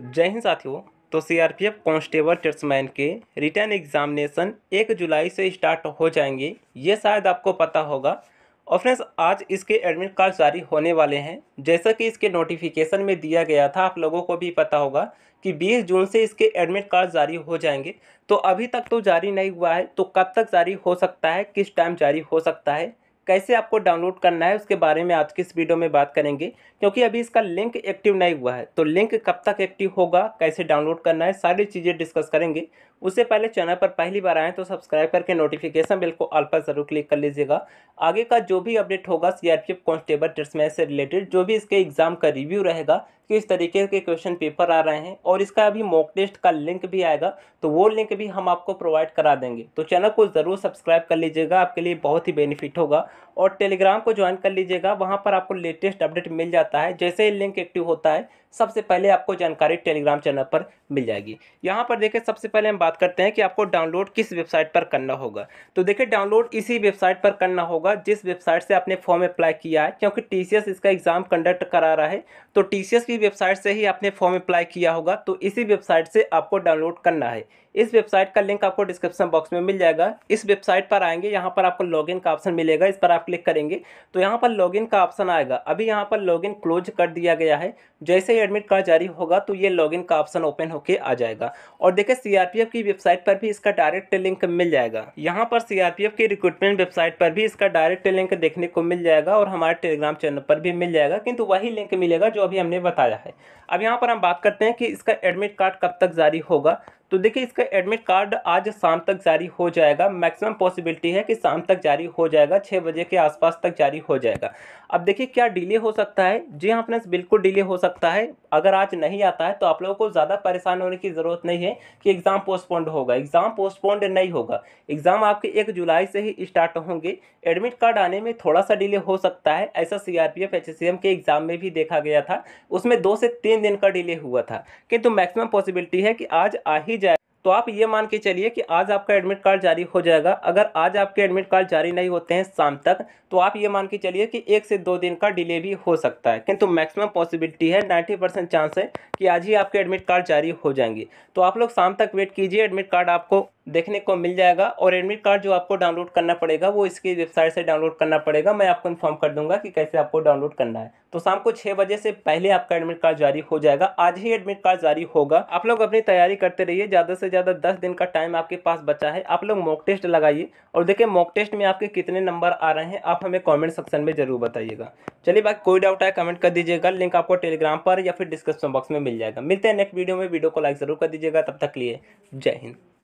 जय हिंद साथियों तो सीआरपीएफ कांस्टेबल टेट्समैन के रिटर्न एग्जामिनेशन एक जुलाई से स्टार्ट हो जाएंगे ये शायद आपको पता होगा और फ्रेंड्स आज इसके एडमिट कार्ड जारी होने वाले हैं जैसा कि इसके नोटिफिकेशन में दिया गया था आप लोगों को भी पता होगा कि 20 जून से इसके एडमिट कार्ड जारी हो जाएंगे तो अभी तक तो जारी नहीं हुआ है तो कब तक जारी हो सकता है किस टाइम जारी हो सकता है कैसे आपको डाउनलोड करना है उसके बारे में आज की इस वीडियो में बात करेंगे क्योंकि अभी इसका लिंक एक्टिव नहीं हुआ है तो लिंक कब तक एक्टिव होगा कैसे डाउनलोड करना है सारी चीज़ें डिस्कस करेंगे उससे पहले चैनल पर पहली बार आएँ तो सब्सक्राइब करके नोटिफिकेशन बिल को ऑल पर ज़रूर क्लिक कर लीजिएगा आगे का जो भी अपडेट होगा C R P F constable से रिलेटेड जो भी इसके एग्ज़ाम का रिव्यू रहेगा किस तरीके के क्वेश्चन पेपर आ रहे हैं और इसका अभी मॉक टेस्ट का लिंक भी आएगा तो वो लिंक भी हम आपको प्रोवाइड करा देंगे तो चैनल को ज़रूर सब्सक्राइब कर लीजिएगा आपके लिए बहुत ही बेनिफिट होगा और टेलीग्राम को ज्वाइन कर लीजिएगा वहाँ पर आपको लेटेस्ट अपडेट मिल जाता है जैसे ही लिंक एक्टिव होता है सबसे पहले आपको जानकारी टेलीग्राम चैनल पर मिल जाएगी यहाँ पर देखिए सबसे पहले हम बात करते हैं कि आपको डाउनलोड किस वेबसाइट पर करना होगा तो देखिए डाउनलोड इसी वेबसाइट पर करना होगा जिस वेबसाइट से आपने फॉर्म अप्लाई किया है क्योंकि टी इसका एग्ज़ाम कंडक्ट करा रहा है तो टी की वेबसाइट से ही आपने फॉर्म अप्लाई किया होगा तो इसी वेबसाइट से आपको डाउनलोड करना है इस वेबसाइट का लिंक आपको डिस्क्रिप्शन बॉक्स में मिल जाएगा इस वेबसाइट पर आएंगे यहाँ पर आपको लॉगिन का ऑप्शन मिलेगा इस पर आप क्लिक करेंगे तो यहाँ पर लॉगिन का ऑप्शन आएगा अभी यहाँ पर लॉगिन क्लोज कर दिया गया है जैसे ही एडमिट कार्ड जारी होगा तो ये लॉगिन का ऑप्शन ओपन होकर आ जाएगा और देखिए सी की वेबसाइट पर भी इसका डायरेक्ट लिंक मिल जाएगा यहाँ पर सी की रिक्रूटमेंट वेबसाइट पर भी इसका डायरेक्ट लिंक देखने को मिल जाएगा और हमारे टेलीग्राम चैनल पर भी मिल जाएगा किंतु वही लिंक मिलेगा जो अभी हमने बताया है अब यहाँ पर हम बात करते हैं कि इसका एडमिट कार्ड कब तक जारी होगा तो देखिए इसका एडमिट कार्ड आज शाम तक जारी हो जाएगा मैक्सिमम पॉसिबिलिटी है कि शाम तक जारी हो जाएगा छः बजे के आसपास तक जारी हो जाएगा अब देखिए क्या डिले हो सकता है जी हाँ फ्रेंड्स बिल्कुल डिले हो सकता है अगर आज नहीं आता है तो आप लोगों को ज़्यादा परेशान होने की ज़रूरत नहीं है कि एग्ज़ाम पोस्टपोन्ड होगा एग्ज़ाम पोस्टपोन्ड नहीं होगा एग्ज़ाम आपके एक जुलाई से ही स्टार्ट होंगे एडमिट कार्ड आने में थोड़ा सा डिले हो सकता है ऐसा C R P F H C M के एग्ज़ाम में भी देखा गया था उसमें दो से तीन दिन का डिले हुआ था किंतु मैक्सिमम पॉसिबिलिटी है कि आज आ ही जाए तो आप ये मान के चलिए कि आज आपका एडमिट कार्ड जारी हो जाएगा अगर आज आपके एडमिट कार्ड जारी नहीं होते हैं शाम तक तो आप ये मान के चलिए कि एक से दो दिन का डिले भी हो सकता है किंतु मैक्सिमम पॉसिबिलिटी है नाइन्टी परसेंट चांस है कि आज ही आपके एडमिट कार्ड जारी हो जाएंगे तो आप लोग शाम तक वेट कीजिए एडमिट कार्ड आपको देखने को मिल जाएगा और एडमिट कार्ड जो आपको डाउनलोड करना पड़ेगा वो इसकी वेबसाइट से डाउनलोड करना पड़ेगा मैं आपको इन्फॉर्म कर दूंगा कि कैसे आपको डाउनलोड करना है तो शाम को छः बजे से पहले आपका एडमिट कार्ड जारी हो जाएगा आज ही एडमिट कार्ड जारी होगा आप लोग अपनी तैयारी करते रहिए ज़्यादा से ज़्यादा दस दिन का टाइम आपके पास बचा है आप लोग मॉक टेस्ट लगाइए और देखिए मॉक टेस्ट में आपके कितने नंबर आ रहे हैं आप हमें कॉमेंट सेक्शन में ज़रूर बताइएगा चलिए बाकी कोई डाउट आए कमेंट कर दीजिएगा लिंक आपको टेलीग्राम पर या फिर डिस्क्रिप्शन बॉक्स में मिल जाएगा मिलते हैं नेक्स्ट वीडियो में वीडियो को लाइक ज़रूर कर दीजिएगा तब तक लिए जय हिंद